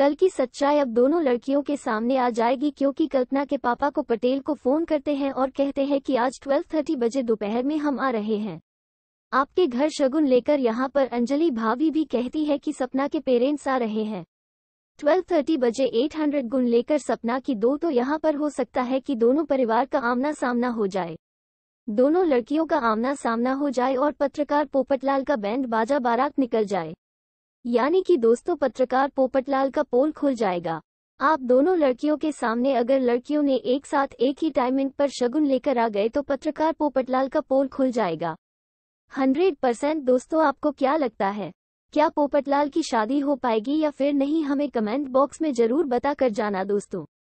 कल की सच्चाई अब दोनों लड़कियों के सामने आ जाएगी क्योंकि कल्पना के पापा को पटेल को फोन करते हैं और कहते हैं कि आज 12:30 बजे दोपहर में हम आ रहे हैं आपके घर शगुन लेकर यहाँ पर अंजलि भाभी भी कहती है कि सपना के पेरेंट्स आ रहे हैं 12:30 बजे 800 गुण लेकर सपना की दो तो यहाँ पर हो सकता है कि दोनों परिवार का आमना सामना हो जाए दोनों लड़कियों का आमना सामना हो जाए और पत्रकार पोपटलाल का बैंड बाजा बारात निकल जाए यानी कि दोस्तों पत्रकार पोपटलाल का पोल खुल जाएगा आप दोनों लड़कियों के सामने अगर लड़कियों ने एक साथ एक ही टाइमिंग पर शगुन लेकर आ गए तो पत्रकार पोपटलाल का पोल खुल जाएगा हंड्रेड परसेंट दोस्तों आपको क्या लगता है क्या पोपटलाल की शादी हो पाएगी या फिर नहीं हमें कमेंट बॉक्स में जरूर बताकर जाना दोस्तों